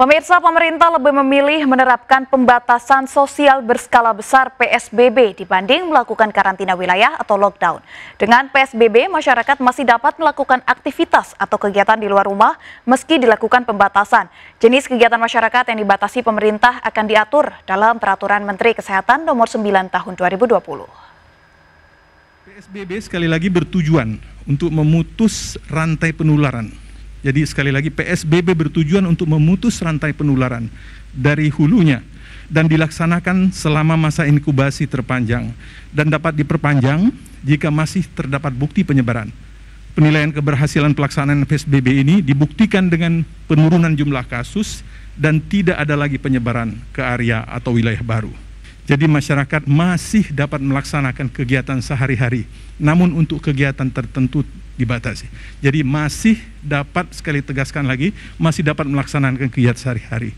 Pemirsa pemerintah lebih memilih menerapkan pembatasan sosial berskala besar PSBB dibanding melakukan karantina wilayah atau lockdown. Dengan PSBB, masyarakat masih dapat melakukan aktivitas atau kegiatan di luar rumah meski dilakukan pembatasan. Jenis kegiatan masyarakat yang dibatasi pemerintah akan diatur dalam Peraturan Menteri Kesehatan Nomor 9 Tahun 2020. PSBB sekali lagi bertujuan untuk memutus rantai penularan jadi sekali lagi PSBB bertujuan untuk memutus rantai penularan dari hulunya dan dilaksanakan selama masa inkubasi terpanjang dan dapat diperpanjang jika masih terdapat bukti penyebaran. Penilaian keberhasilan pelaksanaan PSBB ini dibuktikan dengan penurunan jumlah kasus dan tidak ada lagi penyebaran ke area atau wilayah baru. Jadi masyarakat masih dapat melaksanakan kegiatan sehari-hari, namun untuk kegiatan tertentu dibatasi. Jadi masih dapat sekali tegaskan lagi, masih dapat melaksanakan kegiatan sehari-hari.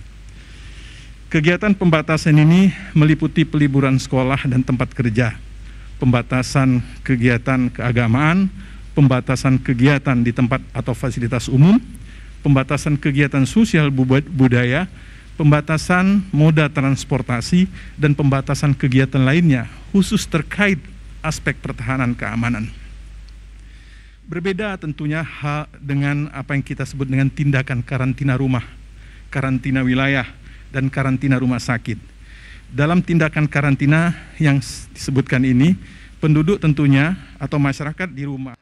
Kegiatan pembatasan ini meliputi peliburan sekolah dan tempat kerja, pembatasan kegiatan keagamaan, pembatasan kegiatan di tempat atau fasilitas umum, pembatasan kegiatan sosial budaya, pembatasan moda transportasi, dan pembatasan kegiatan lainnya, khusus terkait aspek pertahanan keamanan. Berbeda tentunya hal dengan apa yang kita sebut dengan tindakan karantina rumah, karantina wilayah, dan karantina rumah sakit. Dalam tindakan karantina yang disebutkan ini, penduduk tentunya atau masyarakat di rumah